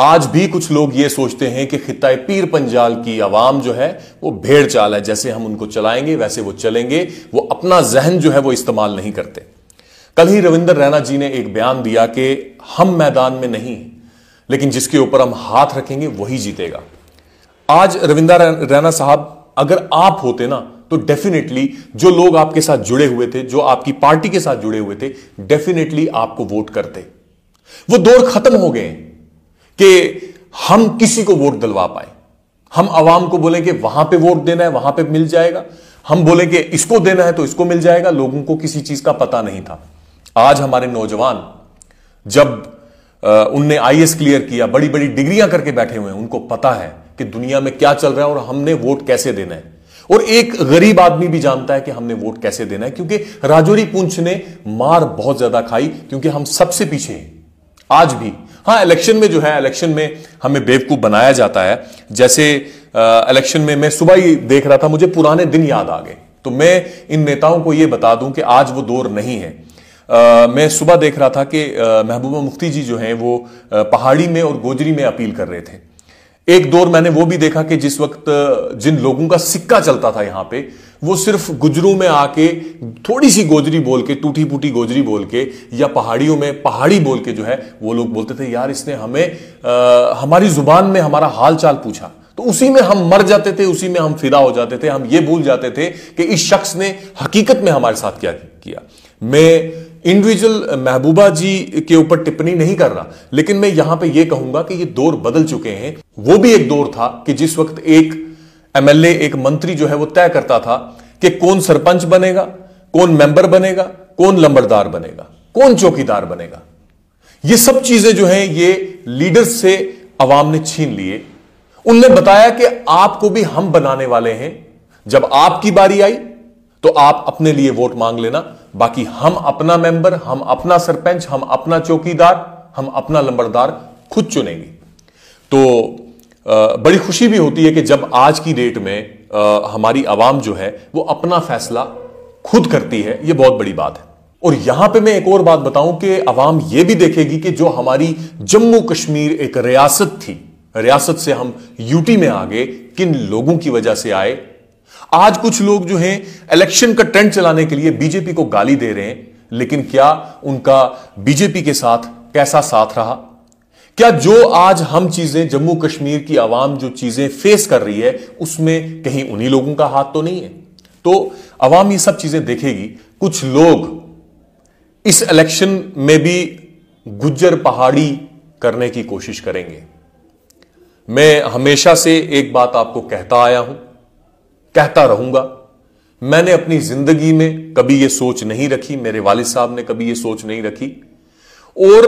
आज भी कुछ लोग ये सोचते हैं कि खिता पीर पंजाल की आवाम जो है वो भेड़ चाल है जैसे हम उनको चलाएंगे वैसे वो चलेंगे वो अपना जहन जो है वो इस्तेमाल नहीं करते कल ही रविंदर रैना जी ने एक बयान दिया कि हम मैदान में नहीं लेकिन जिसके ऊपर हम हाथ रखेंगे वही जीतेगा आज रविंदर रैना साहब अगर आप होते ना तो डेफिनेटली जो लोग आपके साथ जुड़े हुए थे जो आपकी पार्टी के साथ जुड़े हुए थे डेफिनेटली आपको वोट करते वो दौर खत्म हो गए कि हम किसी को वोट दिलवा पाए हम आवाम को बोलें कि वहां पे वोट देना है वहां पे मिल जाएगा हम बोले कि इसको देना है तो इसको मिल जाएगा लोगों को किसी चीज का पता नहीं था आज हमारे नौजवान जब उनने आई क्लियर किया बड़ी बड़ी डिग्रियां करके बैठे हुए हैं उनको पता है कि दुनिया में क्या चल रहा है और हमने वोट कैसे देना है और एक गरीब आदमी भी जानता है कि हमने वोट कैसे देना है क्योंकि राजौरी पूंछ ने मार बहुत ज्यादा खाई क्योंकि हम सबसे पीछे हैं आज भी हाँ इलेक्शन में जो है इलेक्शन में हमें बेवकूफ़ बनाया जाता है जैसे इलेक्शन में मैं सुबह ही देख रहा था मुझे पुराने दिन याद आ गए तो मैं इन नेताओं को ये बता दूं कि आज वो दौर नहीं है आ, मैं सुबह देख रहा था कि महबूबा मुफ्ती जी जो हैं वो पहाड़ी में और गोजरी में अपील कर रहे थे एक दौर मैंने वो भी देखा कि जिस वक्त जिन लोगों का सिक्का चलता था यहां पे वो सिर्फ गुजरू में आके थोड़ी सी गोजरी बोल के टूटी फूटी गोजरी बोल के या पहाड़ियों में पहाड़ी बोल के जो है वो लोग बोलते थे यार इसने हमें आ, हमारी जुबान में हमारा हाल चाल पूछा तो उसी में हम मर जाते थे उसी में हम फिदा हो जाते थे हम ये भूल जाते थे कि इस शख्स ने हकीकत में हमारे साथ क्या किया मैं इंडिविजुअल महबूबा जी के ऊपर टिप्पणी नहीं कर रहा लेकिन मैं यहां पे यह कहूंगा कि ये दौर बदल चुके हैं वो भी एक दौर था कि जिस वक्त एक एमएलए एक मंत्री जो है वो तय करता था कि कौन सरपंच बनेगा कौन मेंबर बनेगा कौन लंबरदार बनेगा कौन चौकीदार बनेगा ये सब चीजें जो हैं ये लीडर्स से अवाम ने छीन लिए उनने बताया कि आपको भी हम बनाने वाले हैं जब आपकी बारी आई तो आप अपने लिए वोट मांग लेना बाकी हम अपना मेंबर हम अपना सरपंच हम अपना चौकीदार हम अपना लंबड़दार खुद चुनेंगे तो आ, बड़ी खुशी भी होती है कि जब आज की डेट में आ, हमारी आवाम जो है वो अपना फैसला खुद करती है ये बहुत बड़ी बात है और यहां पे मैं एक और बात बताऊं कि आवाम यह भी देखेगी कि जो हमारी जम्मू कश्मीर एक रियासत थी रियासत से हम यूटी में आ गए किन लोगों की वजह से आए आज कुछ लोग जो हैं इलेक्शन का ट्रेंड चलाने के लिए बीजेपी को गाली दे रहे हैं लेकिन क्या उनका बीजेपी के साथ कैसा साथ रहा क्या जो आज हम चीजें जम्मू कश्मीर की आवाम जो चीजें फेस कर रही है उसमें कहीं उन्हीं लोगों का हाथ तो नहीं है तो आवाम ये सब चीजें देखेगी कुछ लोग इस इलेक्शन में भी गुज्जर पहाड़ी करने की कोशिश करेंगे मैं हमेशा से एक बात आपको कहता आया हूं कहता रहूंगा मैंने अपनी जिंदगी में कभी यह सोच नहीं रखी मेरे वालिद साहब ने कभी यह सोच नहीं रखी और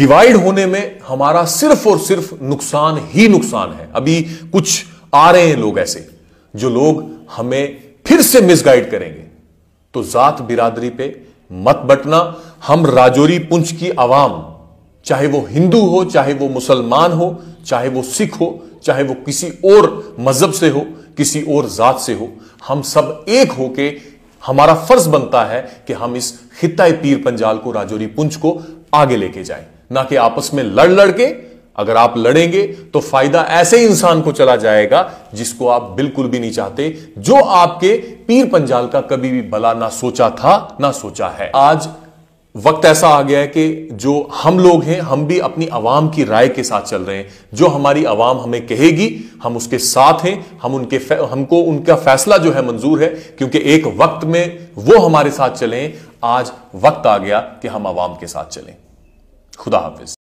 डिवाइड होने में हमारा सिर्फ और सिर्फ नुकसान ही नुकसान है अभी कुछ आ रहे हैं लोग ऐसे जो लोग हमें फिर से मिसगाइड करेंगे तो जात बिरादरी पे मत बटना हम राजौरी पुंछ की आवाम चाहे वो हिंदू हो चाहे वो मुसलमान हो चाहे वो सिख हो चाहे वो किसी और मजहब से हो किसी और जात से हो हम सब एक होके हमारा फर्ज बनता है कि हम इस खिताए पीर पंजाल को राजौरी पुंछ को आगे लेके जाएं ना कि आपस में लड़ लड़ के अगर आप लड़ेंगे तो फायदा ऐसे इंसान को चला जाएगा जिसको आप बिल्कुल भी नहीं चाहते जो आपके पीर पंजाल का कभी भी भला ना सोचा था ना सोचा है आज वक्त ऐसा आ गया है कि जो हम लोग हैं हम भी अपनी आवाम की राय के साथ चल रहे हैं जो हमारी आवाम हमें कहेगी हम उसके साथ हैं हम उनके हमको उनका फैसला जो है मंजूर है क्योंकि एक वक्त में वो हमारे साथ चलें आज वक्त आ गया कि हम आवाम के साथ चलें खुदा हाफिज